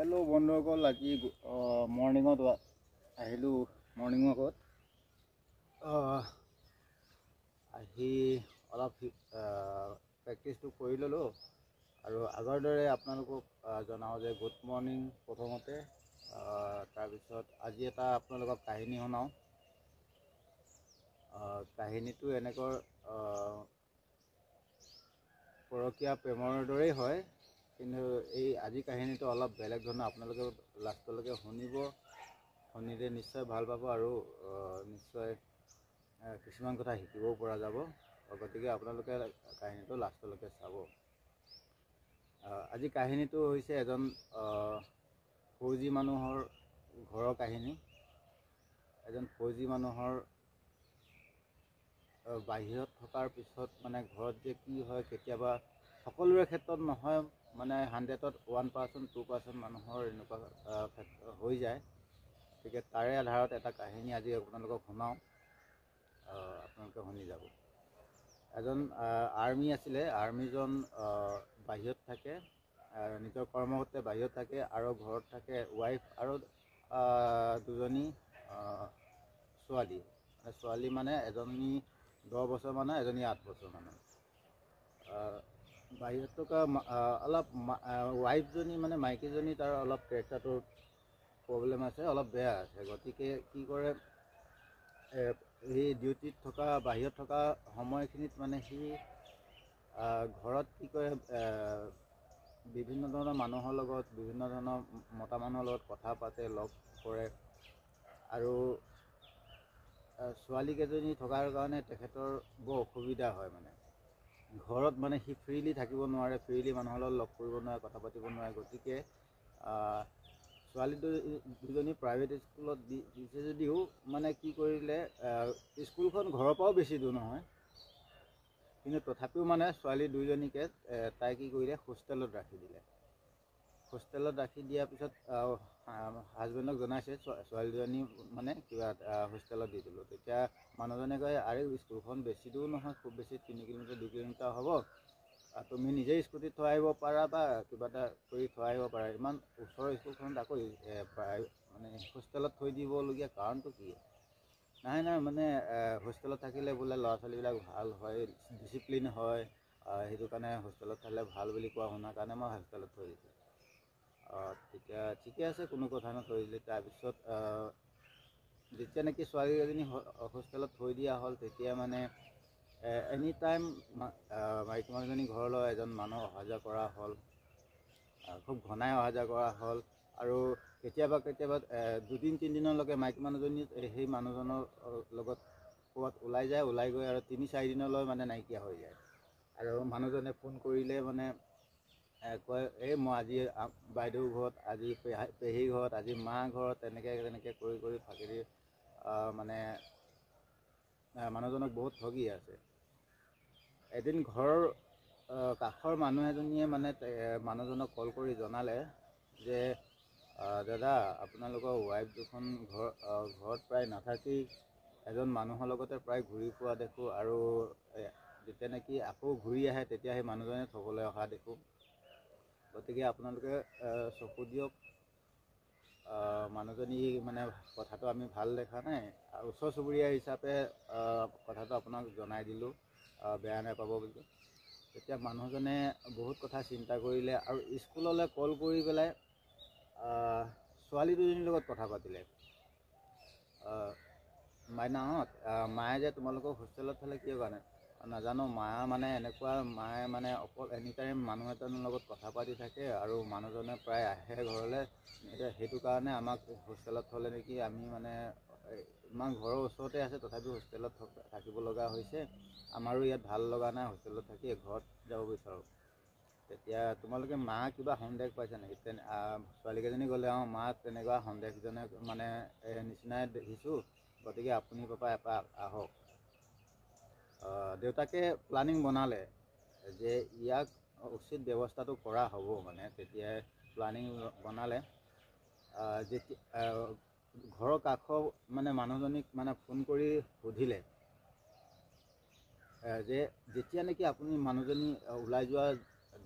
hello' বন্ধুসকল আজি মৰ্ণিঙত আহিলোঁ মৰ্ণিং ৱাকত আহি অলপ প্ৰেক্টিছটো কৰি ল'লোঁ আৰু আগৰ দৰে আপোনালোকক জনাওঁ যে গুড মৰ্ণিং প্ৰথমতে তাৰপিছত আজি এটা আপোনালোকক কাহিনী শুনাওঁ কাহিনীটো এনেকুৱা পৰকীয়া প্ৰেমৰ দৰেই হয় কিন্তু এই আজি কাহিনীটো অলপ বেলেগ ধৰণৰ আপোনালোকে লাষ্টলৈকে শুনিব শুনিলে নিশ্চয় ভাল পাব আৰু নিশ্চয় কিছুমান কথা শিকিব পৰা যাব গতিকে আপোনালোকে কাহিনীটো লাষ্টলৈকে চাব আজি কাহিনীটো হৈছে এজন ফৌজী মানুহৰ ঘৰৰ কাহিনী এজন ফৌজী মানুহৰ বাহিৰত থকাৰ পিছত মানে ঘৰত যে কি হয় কেতিয়াবা সকলোৰে ক্ষেত্ৰত নহয় মানে হাণ্ড্ৰেডত ওৱান পাৰ্চেণ্ট টু পাৰ্চেণ্ট মানুহৰ এনেকুৱা ক্ষেত্ৰত হৈ যায় গতিকে তাৰে আধাৰত এটা কাহিনী আজি আপোনালোকক শুনাওঁ আপোনালোকে শুনি যাব এজন আৰ্মি আছিলে আৰ্মিজন বাহিৰত থাকে নিজৰ কৰ্মসূত্ৰে বাহিৰত থাকে আৰু ঘৰত থাকে ৱাইফ আৰু দুজনী ছোৱালী ছোৱালী মানে এজনী দহ বছৰমানৰ এজনী আঠ বছৰমানৰ বাহিৰত থকা অলপ ৱাইফজনী মানে মাইকীজনী তাৰ অলপ কেৰেক্টাৰটোৰ প্ৰব্লেম আছে অলপ বেয়া আছে গতিকে কি কৰে সি ডিউটিত থকা বাহিৰত থকা সময়খিনিত মানে সি ঘৰত কি কৰে বিভিন্ন ধৰণৰ মানুহৰ লগত বিভিন্ন ধৰণৰ মতা মানুহৰ লগত কথা পাতে লগ কৰে আৰু ছোৱালীকেইজনী থকাৰ কাৰণে তেখেতৰ বৰ অসুবিধা হয় মানে ঘৰত মানে সি ফ্ৰীলি থাকিব নোৱাৰে ফ্ৰীলি মানুহৰ লগত লগ কৰিব নোৱাৰে কথা পাতিব নোৱাৰে গতিকে ছোৱালী দুজনী প্ৰাইভেট স্কুলত দিছে যদিও মানে কি কৰিলে স্কুলখন ঘৰৰ পৰাও বেছি দূৰ নহয় কিন্তু তথাপিও মানে ছোৱালী দুজনীকে তাই কি কৰিলে হোষ্টেলত ৰাখি দিলে হোষ্টেলত ৰাখি দিয়াৰ পিছত হাজবেণ্ডক জনাইছে ছোৱালীজনী মানে কিবা হোষ্টেলত দি দিলোঁ তেতিয়া মানুহজনে কয় আৰে স্কুলখন বেছি দূৰ নহয় খুব বেছি তিনি কিলোমিটাৰ দুই কিলোমিটাৰ হ'ব তুমি নিজে স্কুটি থৈ আহিব পাৰা বা কিবা এটা কৰি থৈ আহিব পাৰা ইমান ওচৰৰ স্কুলখনত আকৌ মানে হোষ্টেলত থৈ দিবলগীয়া কাৰণটো কি নাই নাই মানে হোষ্টেলত থাকিলে বোলে ল'ৰা ছোৱালীবিলাক ভাল হয় ডিচিপ্লিন হয় সেইটো কাৰণে হোষ্টেলত থাকিলে ভাল বুলি কোৱা শুনাৰ কাৰণে মই হোষ্টেলত থৈ দিছোঁ তেতিয়া ঠিকে আছে কোনো কথা নকৰিলে তাৰপিছত যেতিয়া নেকি ছোৱালী এজনী হোষ্টেলত থৈ দিয়া হ'ল তেতিয়া মানে এনি টাইম মাইকী মানুহজনী ঘৰলৈ এজন মানুহ অহা যোৱা কৰা হ'ল খুব ঘনাই অহা যোৱা কৰা হ'ল আৰু কেতিয়াবা কেতিয়াবা দুদিন তিনিদিনলৈকে মাইকী মানুহজনী সেই মানুহজনৰ লগত ক'ৰবাত ওলাই যায় ওলাই গৈ আৰু তিনি চাৰিদিনলৈ মানে নাইকিয়া হৈ যায় আৰু মানুহজনে ফোন কৰিলে মানে কয় এই মই আজি বাইদেউ ঘৰত আজি পেহী ঘৰত আজি মা ঘৰত তেনেকৈ তেনেকৈ কৰি কৰি ফাকিৰি মানে মানুহজনক বহুত ঠগি আছে এদিন ঘৰৰ কাষৰ মানুহ এজনীয়ে মানে মানুহজনক কল কৰি জনালে যে দাদা আপোনালোকৰ ৱাইফ দুখন ঘৰ ঘৰত প্ৰায় নাথাকি এজন মানুহৰ লগতে প্ৰায় ঘূৰি ফুৰা দেখোঁ আৰু যেতিয়া নেকি আকৌ ঘূৰি আহে তেতিয়া সেই মানুহজনে থ'বলৈ অহা দেখোঁ গতিকে আপোনালোকে চকু দিয়ক মানুহজনী মানে কথাটো আমি ভাল দেখা নাই আৰু ওচৰ চুবুৰীয়া হিচাপে কথাটো আপোনাক জনাই দিলোঁ বেয়া নাপাব বুলি তেতিয়া মানুহজনে বহুত কথা চিন্তা কৰিলে আৰু স্কুললৈ কল কৰি পেলাই ছোৱালী দুজনীৰ লগত কথা পাতিলে মাইনাহঁত মায়ে যে তোমালোকক হোষ্টেলত থ'লে কিয় কাৰণে নাজানো মা মানে এনেকুৱা মায়ে মানে অকল এনিটাইম মানুহ এজনৰ লগত কথা পাতি থাকে আৰু মানুহজনে প্ৰায় আহে ঘৰলৈ এতিয়া সেইটো কাৰণে আমাক হোষ্টেলত থ'লে নেকি আমি মানে ইমান ঘৰৰ ওচৰতে আছে তথাপিও হোষ্টেলত থাকিব লগা হৈছে আমাৰো ইয়াত ভাল লগা নাই হোষ্টেলত থাকি ঘৰত যাব বিচাৰোঁ তেতিয়া তোমালোকে মা কিবা সন্দেহ পাইছা নেকি তেনে ছোৱালীকেইজনী গ'লে অঁ মা তেনেকুৱা সন্দেহজনে মানে নিচিনাই দেখিছোঁ গতিকে আপুনি পাপা এপাক আহক দেউতাকে প্লানিং বনালে যে ইয়াক উচিত ব্যৱস্থাটো কৰা হ'ব মানে তেতিয়াই প্লানিং বনালে যেতিয়া ঘৰৰ কাষৰ মানে মানুহজনীক মানে ফোন কৰি সুধিলে যে যেতিয়া নেকি আপুনি মানুহজনী ওলাই যোৱা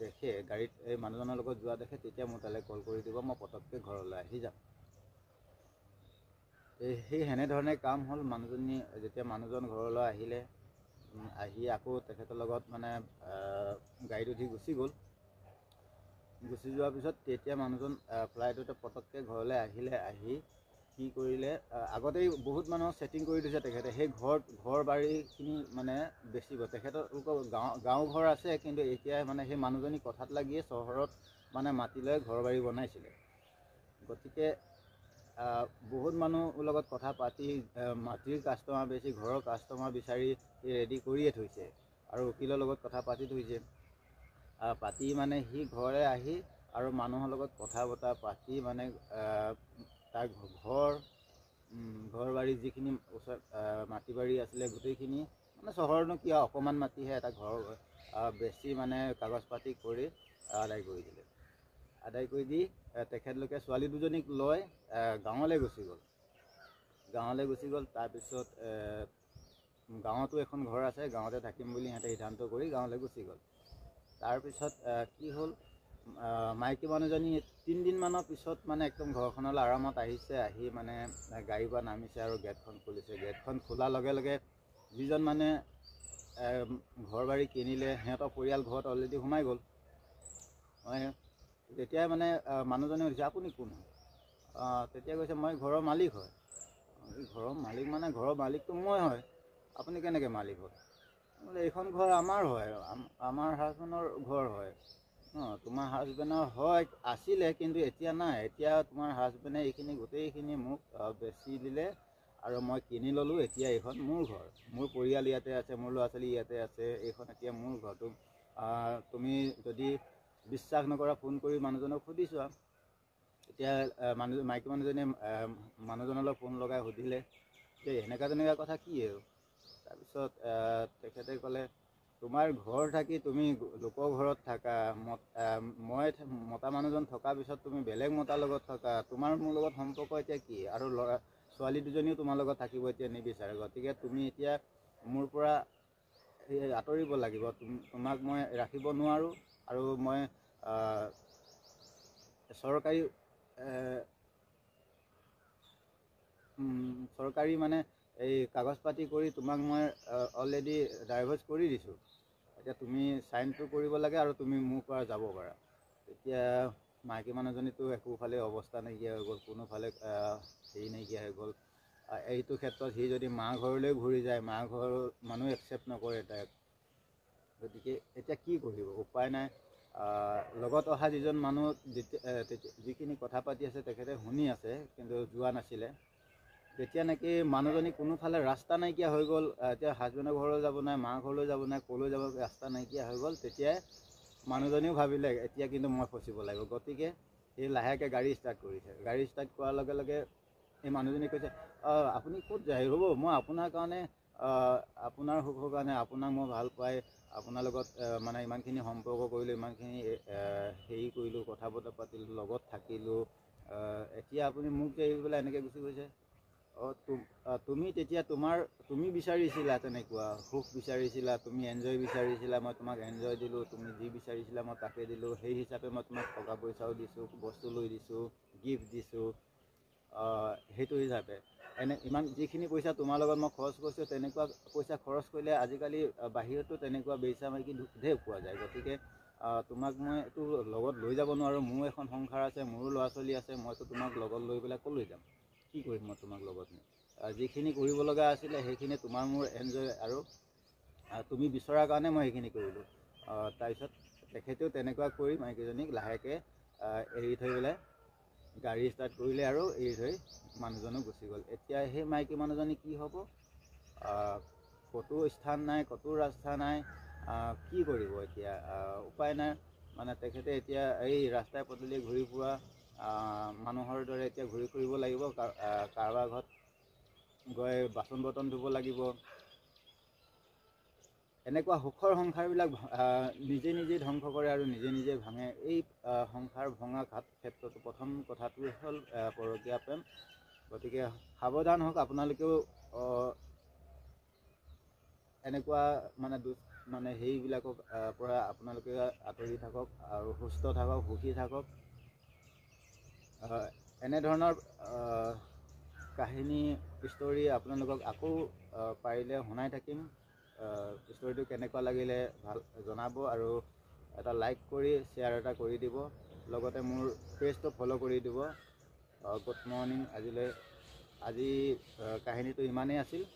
দেখে গাড়ীত এই মানুহজনৰ লগত যোৱা দেখে তেতিয়া মোৰ তালৈ কল কৰি দিব মই পটককৈ ঘৰলৈ আহি যাম সেই সেনেধৰণে কাম হ'ল মানুহজনী যেতিয়া মানুহজন ঘৰলৈ আহিলে আহি আকৌ তেখেতৰ লগত মানে গাড়ীত উঠি গুচি গ'ল গুচি যোৱাৰ পিছত তেতিয়া মানুহজন ফ্লাইটতে পটককৈ ঘৰলৈ আহিলে আহি কি কৰিলে আগতেই বহুত মানুহ চেটিং কৰি দিছে তেখেতে সেই ঘৰ ঘৰ বাৰীখিনি মানে বেচিব তেখেতলোকৰ গাঁও গাঁও ঘৰ আছে কিন্তু এতিয়া মানে সেই মানুহজনী কথাত লাগিয়ে চহৰত মানে মাটি লৈ ঘৰ বাৰী বনাইছিলে গতিকে বহুত মানুহ লগত কথা পাতি মাটিৰ কাষ্টমাৰ বেছি ঘৰৰ কাষ্টমাৰ বিচাৰি ৰেডি কৰিয়ে থৈছে আৰু উকিলৰ লগত কথা পাতি থৈছে পাতি মানে সি ঘৰে আহি আৰু মানুহৰ লগত কথা বতৰা পাতি মানে তাৰ ঘৰ ঘৰ বাৰী যিখিনি ওচৰ মাটি বাৰী আছিলে গোটেইখিনি মানে চহৰনো কিয় অকণমান মাটিহে এটা ঘৰ বেছি মানে কাগজ পাতি কৰি আদায় কৰি দিলে আদায় কৰি দি তেখেতলোকে ছোৱালী দুজনীক লৈ গাঁৱলৈ গুচি গ'ল গাঁৱলৈ গুচি গ'ল তাৰপিছত গাঁৱতো এখন ঘৰ আছে গাঁৱতে থাকিম বুলি সিহঁতে সিদ্ধান্ত কৰি গাঁৱলৈ গুচি গ'ল তাৰপিছত কি হ'ল মাইকী মানুহজনী তিনিদিনমানৰ পিছত মানে একদম ঘৰখনলৈ আৰামত আহিছে আহি মানে গাড়ীৰ পৰা নামিছে আৰু গেটখন খুলিছে গেটখন খোলাৰ লগে লগে যিজন মানে ঘৰ বাৰী কিনিলে সিহঁতৰ পৰিয়াল ঘৰত অলৰেডি সোমাই গ'ল মই তেতিয়াই মানে মানুহজনে সুধিছে আপুনি কোন হয় তেতিয়া কৈছে মই ঘৰৰ মালিক হয় ঘৰৰ মালিক মানে ঘৰৰ মালিকটো মই হয় আপুনি কেনেকৈ মালিক হয় বোলে এইখন ঘৰ আমাৰ হয় আমাৰ হাজবেণ্ডৰ ঘৰ হয় অঁ তোমাৰ হাজবেণ্ডৰ হয় আছিলে কিন্তু এতিয়া নাই এতিয়া তোমাৰ হাজবেণ্ডে এইখিনি গোটেইখিনি মোক বেচি দিলে আৰু মই কিনি ল'লোঁ এতিয়া এইখন মোৰ ঘৰ মোৰ পৰিয়াল ইয়াতে আছে মোৰ ল'ৰা ছোৱালী ইয়াতে আছে এইখন এতিয়া মোৰ ঘৰটো তুমি যদি বিশ্বাস নকৰা ফোন কৰি মানুহজনক সুধিছোঁ আৰু এতিয়া মানুহ মাইকী মানুহজনীয়ে মানুহজনলৈ ফোন লগাই সুধিলে যে সেনেকুৱা তেনেকুৱা কথা কি আৰু তাৰপিছত তেখেতে ক'লে তোমাৰ ঘৰ থাকি তুমি লোক ঘৰত থাকা মত মই মতা মানুহজন থকাৰ পিছত তুমি বেলেগ মতাৰ লগত থকা তোমাৰ মোৰ লগত সম্পৰ্ক এতিয়া কি আৰু ল'ৰা ছোৱালী দুজনীও তোমাৰ লগত থাকিব এতিয়া নিবিচাৰে গতিকে তুমি এতিয়া মোৰ পৰা আঁতৰিব লাগিব তোমাক মই ৰাখিব নোৱাৰোঁ আৰু মই চৰকাৰী চৰকাৰী মানে এই কাগজ পাতি কৰি তোমাক মই অলৰেডি ড্ৰাইভাৰ্চ কৰি দিছোঁ এতিয়া তুমি চাইনটো কৰিব লাগে আৰু তুমি মোৰ পৰা যাব পাৰা এতিয়া মাইকী মানুহজনীতো একোফালে অৱস্থা নাইকিয়া হৈ গ'ল কোনোফালে হেৰি নাইকিয়া হৈ গ'ল এইটো ক্ষেত্ৰত সি যদি মা ঘৰলৈ ঘূৰি যায় মা ঘৰ মানুহ একচেপ্ট নকৰে তাইক গতিকে এতিয়া কি কৰিব উপায় নাই লগত অহা যিজন মানুহ যিখিনি কথা পাতি আছে তেখেতে শুনি আছে কিন্তু যোৱা নাছিলে তেতিয়া নেকি মানুহজনী কোনোফালে ৰাস্তা নাইকিয়া হৈ গ'ল এতিয়া হাজবেণ্ডৰ ঘৰলৈ যাব নাই মাৰ ঘৰলৈ যাব নাই ক'লৈ যাব ৰাস্তা নাইকিয়া হৈ গ'ল তেতিয়াই মানুহজনীও ভাবিলে এতিয়া কিন্তু মই ফচিব লাগিব গতিকে সেই লাহেকৈ গাড়ী ষ্টাৰ্ট কৰিছে গাড়ী ষ্টাৰ্ট কৰাৰ লগে লগে এই মানুহজনী কৈছে আপুনি ক'ত যায় হ'ব মই আপোনাৰ কাৰণে আপোনাৰ সুখৰ কাৰণে আপোনাক মই ভাল পাই আপোনাৰ লগত মানে ইমানখিনি সম্পৰ্ক কৰিলোঁ ইমানখিনি হেৰি কৰিলোঁ কথা বতৰা পাতিলোঁ লগত থাকিলোঁ এতিয়া আপুনি মোক এৰি পেলাই এনেকৈ গুচি গৈছে অঁ তুমি তেতিয়া তোমাৰ তুমি বিচাৰিছিলা তেনেকুৱা সুখ বিচাৰিছিলা তুমি এনজয় বিচাৰিছিলা মই তোমাক এনজয় দিলোঁ তুমি যি বিচাৰিছিলা মই তাকে দিলোঁ সেই হিচাপে মই তোমাক টকা পইচাও দিছোঁ বস্তু লৈ দিছোঁ গিফ্ট দিছোঁ সেইটো হিচাপে এনে ইমান যিখিনি পইচা তোমাৰ লগত মই খৰচ কৰিছোঁ তেনেকুৱা পইচা খৰচ কৰিলে আজিকালি বাহিৰতো তেনেকুৱা বেচা মাইকী ঢেৰ পোৱা যায় গতিকে তোমাক মই এইটো লগত লৈ যাব নোৱাৰোঁ মোৰ এখন সংসাৰ আছে মোৰো ল'ৰা ছোৱালী আছে মইতো তোমাক লগত লৈ পেলাই ক'লৈ যাম কি কৰিম মই তোমাক লগত নিম যিখিনি কৰিব লগা আছিলে সেইখিনি তোমাৰ মোৰ এনজয় আৰু তুমি বিচৰাৰ কাৰণে মই সেইখিনি কৰিলোঁ তাৰপিছত তেখেতেও তেনেকুৱা কৰি মাইকীজনীক লাহেকৈ এৰি থৈ পেলাই গাড়ী ষ্টাৰ্ট কৰিলে আৰু এই ধৰি মানুহজনো গুচি গ'ল এতিয়া সেই মাইকী মানুহজনী কি হ'ব ক'তো স্থান নাই ক'তো ৰাস্তা নাই কি কৰিব এতিয়া উপায় নাই মানে তেখেতে এতিয়া এই ৰাস্তাই পদূলি ঘূৰি ফুৰা মানুহৰ দৰে এতিয়া ঘূৰি ফুৰিব লাগিব কাৰোবাৰ ঘৰত গৈ বাচন বৰ্তন ধুব লাগিব এনেকুৱা সুখৰ সংসাৰবিলাক নিজে নিজে ধ্বংস কৰে আৰু নিজে নিজে ভাঙে এই সংসাৰ ভঙা ঘাট ক্ষেত্ৰত প্ৰথম কথাটোৱে হ'ল পৰকীয়া প্ৰেম গতিকে সাৱধান হওক আপোনালোকেও এনেকুৱা মানে মানে সেইবিলাকৰ পৰা আপোনালোকে আঁতৰি থাকক আৰু সুস্থ থাকক সুখী থাকক এনেধৰণৰ কাহিনী ষ্টৰি আপোনালোকক আকৌ পাৰিলে শুনাই থাকিম ষ্টৰিটো কেনেকুৱা লাগিলে ভাল জনাব আৰু এটা লাইক কৰি শ্বেয়াৰ এটা কৰি দিব লগতে মোৰ পেজটো ফ'ল' কৰি দিব গুড মৰ্ণিং আজিলৈ আজি কাহিনীটো ইমানেই আছিল